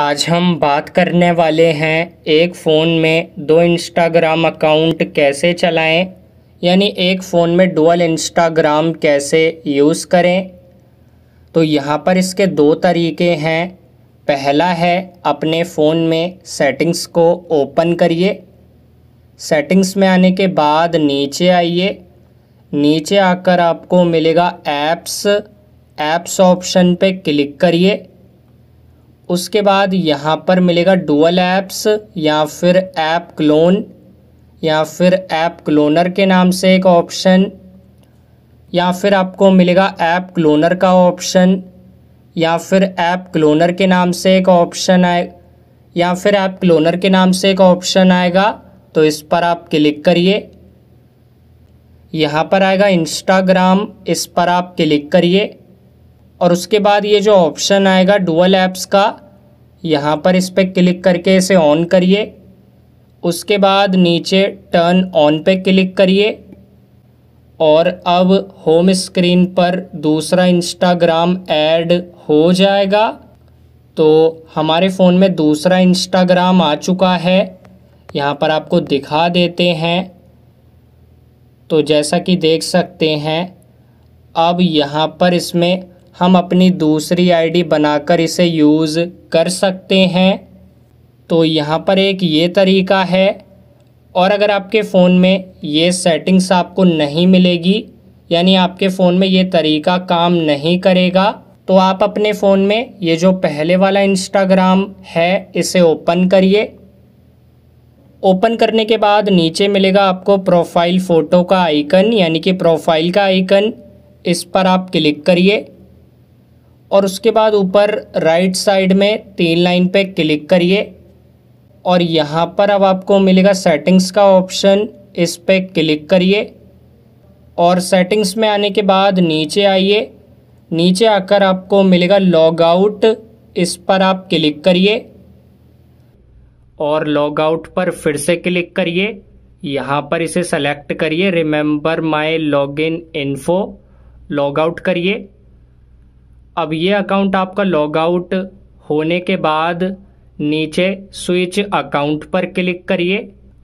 आज हम बात करने वाले हैं एक फ़ोन में दो इंस्टाग्राम अकाउंट कैसे चलाएं यानी एक फ़ोन में डुअल इंस्टाग्राम कैसे यूज़ करें तो यहाँ पर इसके दो तरीके हैं पहला है अपने फ़ोन में सेटिंग्स को ओपन करिए सेटिंग्स में आने के बाद नीचे आइए नीचे आकर आपको मिलेगा ऐप्स ऐप्स ऑप्शन पे क्लिक करिए उसके बाद यहाँ पर मिलेगा डुअल ऐप्स या फिर ऐप क्लोन या फिर ऐप क्लोनर के नाम से एक ऑप्शन या फिर आपको मिलेगा ऐप क्लोनर का ऑप्शन या फिर ऐप क्लोनर के नाम से एक ऑप्शन आए या फिर ऐप क्लोनर के नाम से एक ऑप्शन आएगा तो इस पर आप क्लिक करिए यहाँ पर आएगा इंस्टाग्राम इस पर आप क्लिक करिए और उसके बाद ये जो ऑप्शन आएगा डुअल ऐप्स का यहाँ पर इस पर क्लिक करके इसे ऑन करिए उसके बाद नीचे टर्न ऑन पे क्लिक करिए और अब होम स्क्रीन पर दूसरा इंस्टाग्राम ऐड हो जाएगा तो हमारे फ़ोन में दूसरा इंस्टाग्राम आ चुका है यहाँ पर आपको दिखा देते हैं तो जैसा कि देख सकते हैं अब यहाँ पर इसमें हम अपनी दूसरी आईडी बनाकर इसे यूज़ कर सकते हैं तो यहाँ पर एक ये तरीका है और अगर आपके फ़ोन में ये सेटिंग्स आपको नहीं मिलेगी यानी आपके फ़ोन में ये तरीका काम नहीं करेगा तो आप अपने फ़ोन में ये जो पहले वाला इंस्टाग्राम है इसे ओपन करिए ओपन करने के बाद नीचे मिलेगा आपको प्रोफाइल फ़ोटो का आइकन यानी कि प्रोफाइल का आइकन इस पर आप क्लिक करिए और उसके बाद ऊपर राइट साइड में तीन लाइन पे क्लिक करिए और यहाँ पर अब आपको मिलेगा सेटिंग्स का ऑप्शन इस पर क्लिक करिए और सेटिंग्स में आने के बाद नीचे आइए नीचे आकर आपको मिलेगा लॉग आउट इस पर आप क्लिक करिए और लॉग आउट पर फिर से क्लिक करिए यहाँ पर इसे सेलेक्ट करिए remember my log in info log out करिए अब ये अकाउंट आपका लॉग आउट होने के बाद नीचे स्विच अकाउंट पर क्लिक करिए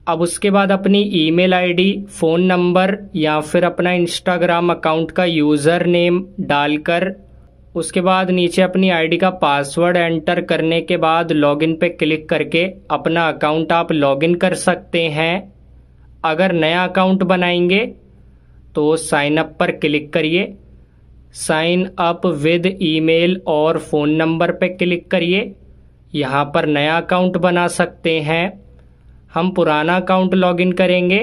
अब उसके बाद अपनी ईमेल आईडी, फ़ोन नंबर या फिर अपना इंस्टाग्राम अकाउंट का यूज़र नेम डालकर उसके बाद नीचे अपनी आईडी का पासवर्ड एंटर करने के बाद लॉगिन पे क्लिक करके अपना अकाउंट आप लॉगिन कर सकते हैं अगर नया अकाउंट बनाएंगे तो साइनअप पर क्लिक करिए साइन अप विद ईमेल और फ़ोन नंबर पर क्लिक करिए यहाँ पर नया अकाउंट बना सकते हैं हम पुराना अकाउंट लॉगिन करेंगे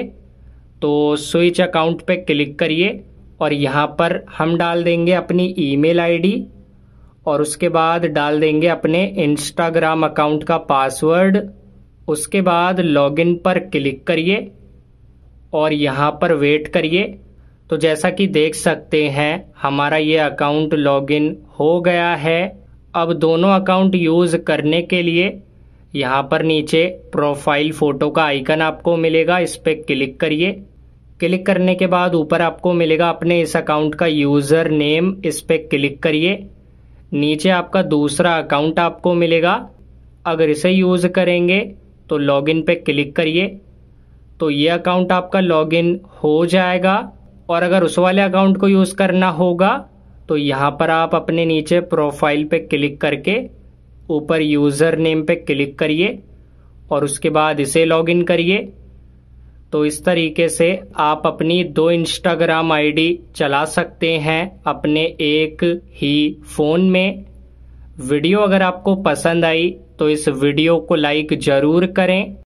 तो स्विच अकाउंट पे क्लिक करिए और यहाँ पर हम डाल देंगे अपनी ईमेल आईडी और उसके बाद डाल देंगे अपने इंस्टाग्राम अकाउंट का पासवर्ड उसके बाद लॉगिन पर क्लिक करिए और यहाँ पर वेट करिए तो जैसा कि देख सकते हैं हमारा ये अकाउंट लॉगिन हो गया है अब दोनों अकाउंट यूज़ करने के लिए यहाँ पर नीचे प्रोफाइल फ़ोटो का आइकन आपको मिलेगा इस पर क्लिक करिए क्लिक करने के बाद ऊपर आपको मिलेगा अपने इस अकाउंट का यूज़र नेम इस पर क्लिक करिए नीचे आपका दूसरा अकाउंट आपको मिलेगा अगर इसे यूज़ करेंगे तो लॉगिन पे क्लिक करिए तो ये अकाउंट आपका लॉगिन हो जाएगा और अगर उस वाले अकाउंट को यूज़ करना होगा तो यहाँ पर आप अपने नीचे प्रोफाइल पे क्लिक करके ऊपर यूज़र नेम पे क्लिक करिए और उसके बाद इसे लॉगिन करिए तो इस तरीके से आप अपनी दो इंस्टाग्राम आईडी चला सकते हैं अपने एक ही फ़ोन में वीडियो अगर आपको पसंद आई तो इस वीडियो को लाइक ज़रूर करें